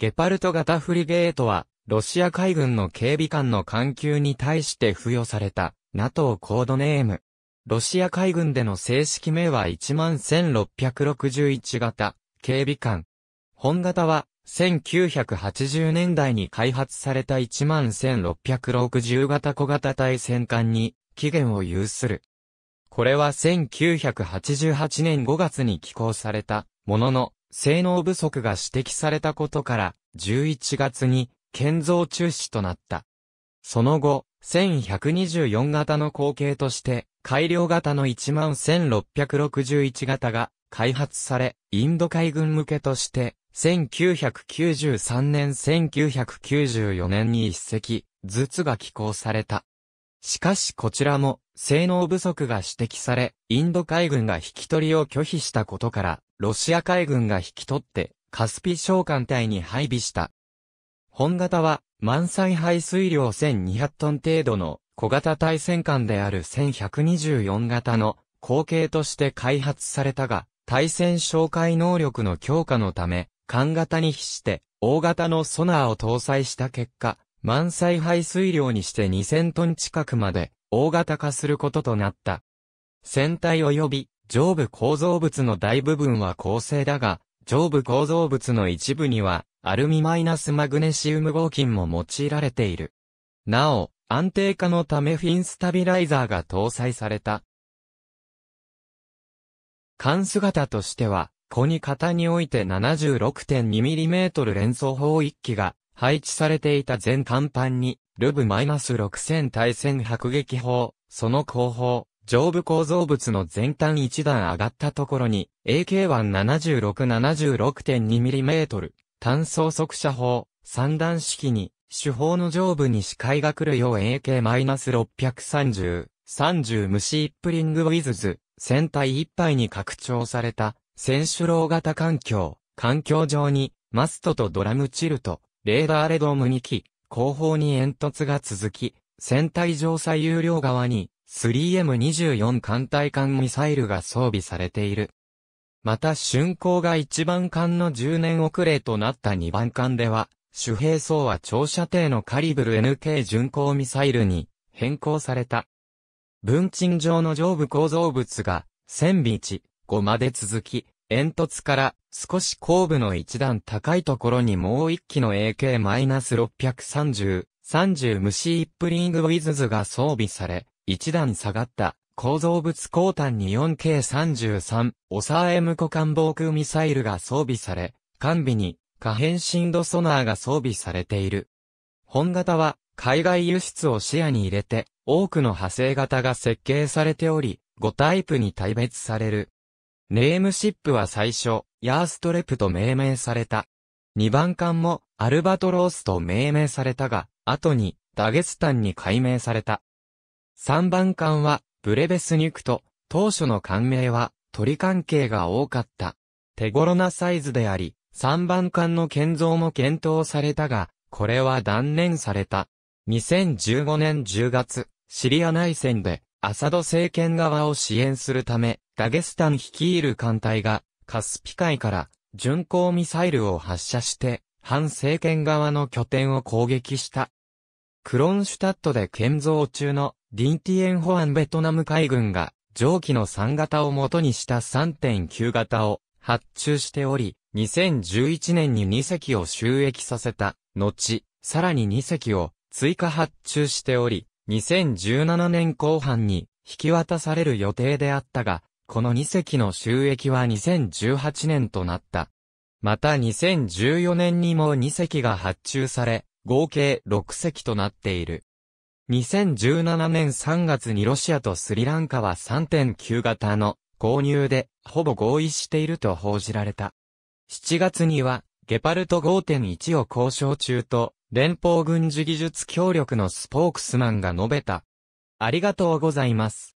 ゲパルト型フリゲートは、ロシア海軍の警備官の艦級に対して付与された、NATO コードネーム。ロシア海軍での正式名は11661型、警備艦。本型は、1980年代に開発された11660型小型対戦艦に期限を有する。これは1988年5月に寄港されたものの、性能不足が指摘されたことから、11月に建造中止となった。その後、1124型の後継として、改良型の11661型が開発され、インド海軍向けとして、1993年1994年に一隻、ずつが寄港された。しかしこちらも、性能不足が指摘され、インド海軍が引き取りを拒否したことから、ロシア海軍が引き取って、カスピ小艦隊に配備した。本型は、満載排水量1200トン程度の小型対戦艦である1124型の後継として開発されたが、対戦哨戒能力の強化のため、艦型に比して大型のソナーを搭載した結果、満載排水量にして2000トン近くまで大型化することとなった。船体及び上部構造物の大部分は構成だが、上部構造物の一部には、アルミマイナスマグネシウム合金も用いられている。なお、安定化のためフィンスタビライザーが搭載された。艦姿としては、小に型において 76.2mm 連装砲1機が配置されていた全艦板に、ルブ -6000 対戦迫撃砲、その後方、上部構造物の全端一段上がったところに、AK17676.2mm 単装速射砲、三段式に、手法の上部に視界が来るよう AK-630、30無シップリングウィズズ、船体いっぱいに拡張された、選手楼型環境、環境上に、マストとドラムチルト、レーダーレドーム2機、後方に煙突が続き、船体上左右両側に、3M24 艦隊艦ミサイルが装備されている。また竣工が1番艦の10年遅れとなった2番艦では、主兵装は長射程のカリブル NK 巡航ミサイルに変更された。分鎮上の上部構造物が、1000ビーチ5まで続き、煙突から少し後部の一段高いところにもう一機の AK-630、30虫シープリングウィズズが装備され、一段下がった構造物交単に 4K33 オサーエムコ防空ミサイルが装備され、完備に可変深度ソナーが装備されている。本型は海外輸出を視野に入れて多くの派生型が設計されており、5タイプに大別される。ネームシップは最初、ヤーストレプと命名された。2番艦もアルバトロースと命名されたが、後にダゲスタンに改名された。3番艦は、ブレベスニュクと、当初の艦名は、鳥関係が多かった。手頃なサイズであり、3番艦の建造も検討されたが、これは断念された。2015年10月、シリア内戦で、アサド政権側を支援するため、ダゲスタン率いる艦隊が、カスピ海から、巡航ミサイルを発射して、反政権側の拠点を攻撃した。クロンシュタットで建造中のリンティエンホアンベトナム海軍が、上記の3型を元にした3.9型を発注しており、2011年に2隻を収益させた、後、さらに2隻を追加発注しており、2017年後半に引き渡される予定であったが、この2隻の収益は2018年となった。また2014年にも2隻が発注され、合計6隻となっている。2017年3月にロシアとスリランカは3.9型の購入でほぼ合意していると報じられた。7月にはゲパルト5.1を交渉中と連邦軍事技術協力のスポークスマンが述べた。ありがとうございます。